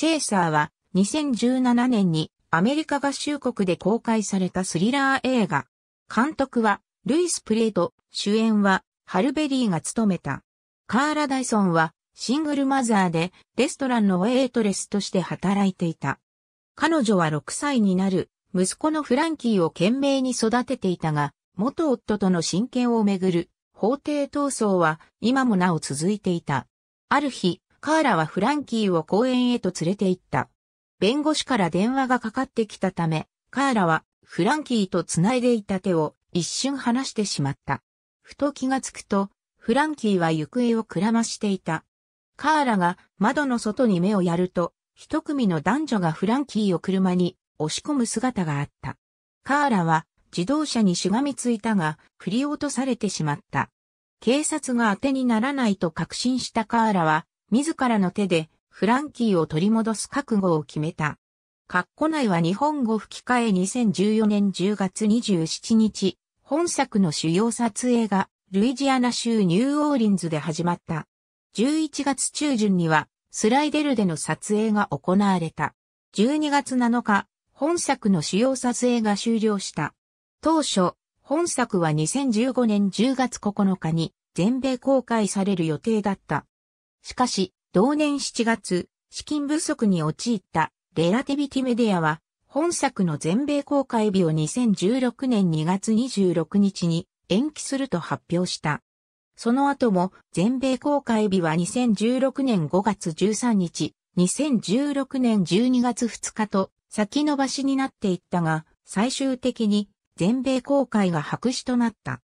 チェイサーは2017年にアメリカ合衆国で公開されたスリラー映画。監督はルイス・プレート、主演はハルベリーが務めた。カーラ・ダイソンはシングルマザーでレストランのウェイトレスとして働いていた。彼女は6歳になる息子のフランキーを懸命に育てていたが、元夫との親権をめぐる法廷闘争は今もなお続いていた。ある日、カーラはフランキーを公園へと連れて行った。弁護士から電話がかかってきたため、カーラはフランキーと繋いでいた手を一瞬離してしまった。ふと気がつくと、フランキーは行方をくらましていた。カーラが窓の外に目をやると、一組の男女がフランキーを車に押し込む姿があった。カーラは自動車にしがみついたが、振り落とされてしまった。警察が当てにならないと確信したカーラは自らの手でフランキーを取り戻す覚悟を決めた。カッコ内は日本語吹き替え2014年10月27日、本作の主要撮影がルイジアナ州ニューオーリンズで始まった。11月中旬にはスライデルでの撮影が行われた。12月7日、本作の主要撮影が終了した。当初、本作は2015年10月9日に全米公開される予定だった。しかし、同年7月、資金不足に陥ったレラティビティメディアは、本作の全米公開日を2016年2月26日に延期すると発表した。その後も全米公開日は2016年5月13日、2016年12月2日と先延ばしになっていったが、最終的に全米公開が白紙となった。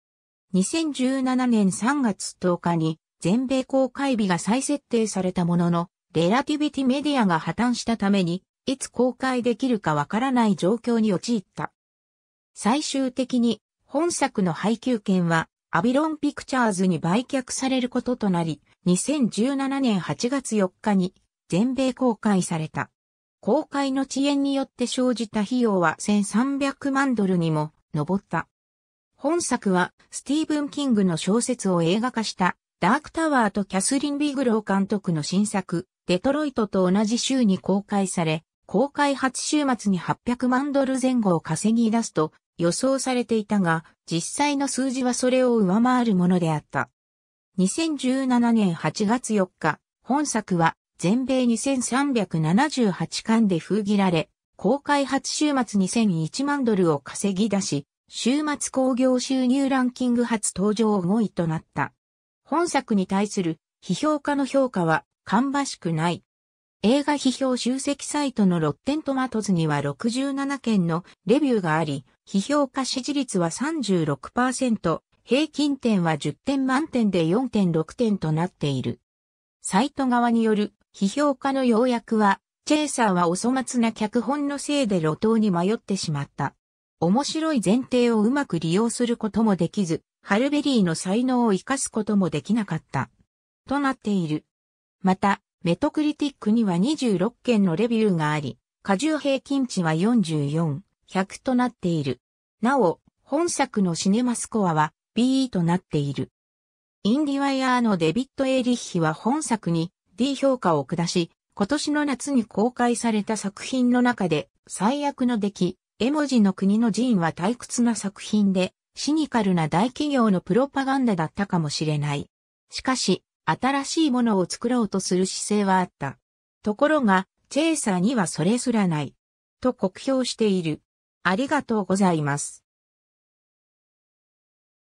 2017年3月10日に全米公開日が再設定されたものの、レラティビティメディアが破綻したために、いつ公開できるかわからない状況に陥った。最終的に、本作の配給権は、アビロンピクチャーズに売却されることとなり、2017年8月4日に全米公開された。公開の遅延によって生じた費用は1300万ドルにも上った。本作はスティーブン・キングの小説を映画化したダークタワーとキャスリン・ビグロー監督の新作、デトロイトと同じ週に公開され、公開初週末に800万ドル前後を稼ぎ出すと予想されていたが、実際の数字はそれを上回るものであった。2017年8月4日、本作は全米2378巻で封切られ、公開初週末に1001万ドルを稼ぎ出し、週末興行収入ランキング初登場5位となった。本作に対する批評家の評価は芳しくない。映画批評集積サイトのロッテントマトズには67件のレビューがあり、批評家支持率は36%、平均点は10点満点で4.6点となっている。サイト側による批評家の要約は、チェイサーはお粗末な脚本のせいで路頭に迷ってしまった。面白い前提をうまく利用することもできず、ハルベリーの才能を活かすこともできなかった。となっている。また、メトクリティックには26件のレビューがあり、過重平均値は44、100となっている。なお、本作のシネマスコアは BE となっている。インディワイヤーのデビット・エイリッヒは本作に D 評価を下し、今年の夏に公開された作品の中で最悪の出来、絵文字の国の寺院は退屈な作品で、シニカルな大企業のプロパガンダだったかもしれない。しかし、新しいものを作ろうとする姿勢はあった。ところが、チェイサーにはそれすらない。と酷評している。ありがとうございます。